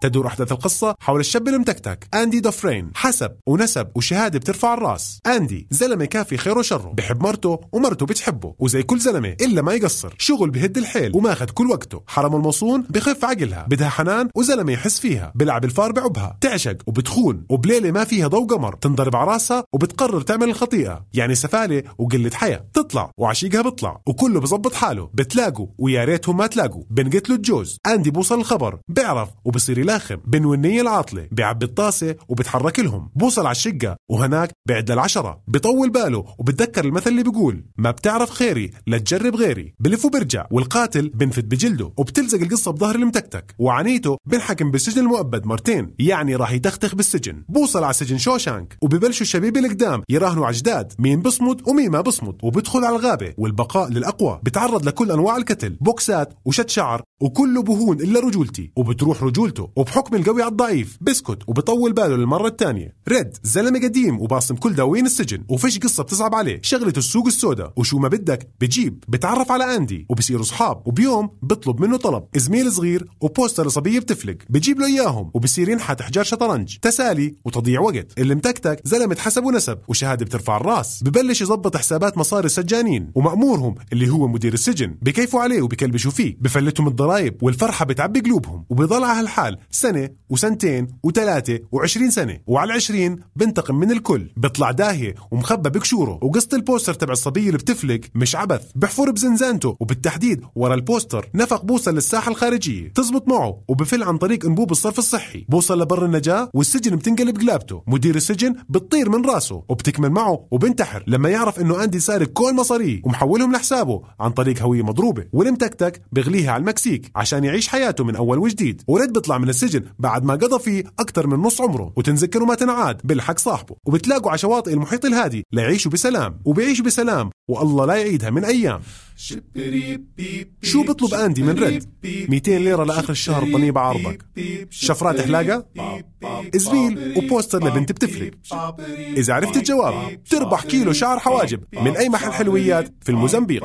تدور أحداث القصة حول الشاب المتكتك أندي دوفرين حسب ونسب وشهادة بترفع الراس أندي زلمة كافي خير وشره بحب مرته ومرته بتحبه وزي كل زلمة إلا ما يقصر شغل بهد الحيل وماخذ كل وقته حرم الموصون بخف عقلها بدها حنان وزلمة يحس فيها بلعب الفار بعبها تعشق وبتخون وبليلة ما فيها ضوء قمر تنضرب على راسها وبتقرر تعمل الخطيئة يعني سفالة وقلة حياة تطلع وعشيقها بطلع وكله بظبط حاله بتلاقوا ويا ريتهم ما تلاقوا بنقتلوا الجوز أندي بوصل الخبر بيعرف وبصير اللاخم بنونية العاطلة بيعبي الطاسة وبتحرك لهم بوصل على الشقة وهناك بعد للعشرة بطول باله وبتذكر المثل اللي بيقول ما بتعرف خيري لا تجرب غيري بلف وبرجع والقاتل بنفد بجلده وبتلزق القصة بظهر المتكتك وعنيته بنحكم بالسجن المؤبد مرتين يعني راح يتختخ بالسجن بوصل على سجن شوشانك وببلشوا الشبيبة القدام يراهنوا على جداد مين بصمد ومين ما بصمد وبدخل على الغابة والبقاء للأقوى بتعرض لكل أنواع الكتل بوكسات وشد شعر وكله بهون إلا رجولتي وبتروح رجولته وبحكم القوي على الضعيف بسكت وبطول باله للمرة الثانية ريد زلمة قديم وباصم كل داوين السجن وفيش قصة بتصعب عليه شغلته السوق السوداء وشو ما بدك بجيب بتعرف على أندي وبصيروا صحاب وبيوم بطلب منه طلب زميل صغير وبوستر صبية بتفلق بجيب له إياهم وبصير ينحت حجار شطرنج تسالي وتضيع وقت اللي متكتك زلمة حسب ونسب وشهادة بترفع الراس ببلش يظبط حسابات مصاري السجانين ومأمورهم اللي هو مدير السجن بكيفوا عليه وبكلبشوا فيه بفلتهم الضرايب والفرحة بتعبي قلوبهم وبيضل على هالحال سنة وسنتين وثلاثة وعشرين سنة وعلى العشرين بنتقم من الكل بطلع داهية ومخبى بكشوره وقصة البوستر تبع الصبية اللي بتفلق مش عبث بحفر بزنزانته وبالتحديد ورا البوستر نفق بوصل للساحة الخارجية تزبط معه وبفل عن طريق انبوب الصرف الصحي بوصل لبر النجاة والسجن بتنقلب قلابته مدير السجن بتطير من راسه وبتكمل معه وبنتحر لما يعرف انه اندي سارق كل مصاريه ومحولهم لحسابه عن طريق هوية مضروبة والمتكتك بغليها على المكسيك عشان يعيش حياته من اول وجديد ورد بيطلع من السجن بعد ما قضى فيه أكثر من نص عمره وتنذكروا ما تنعاد بالحق صاحبه وبتلاقوا على شواطئ المحيط الهادي ليعيشوا بسلام وبيعيش بسلام والله لا يعيدها من أيام شو بطلب أندي من رد 200 ليرة لآخر الشهر طنيب عرضك شفرات حلاقة زبيل وبوستر لبنت بتفلق إذا عرفت الجواب تربح كيلو شعر حواجب من أي محل حلويات في الموزمبيق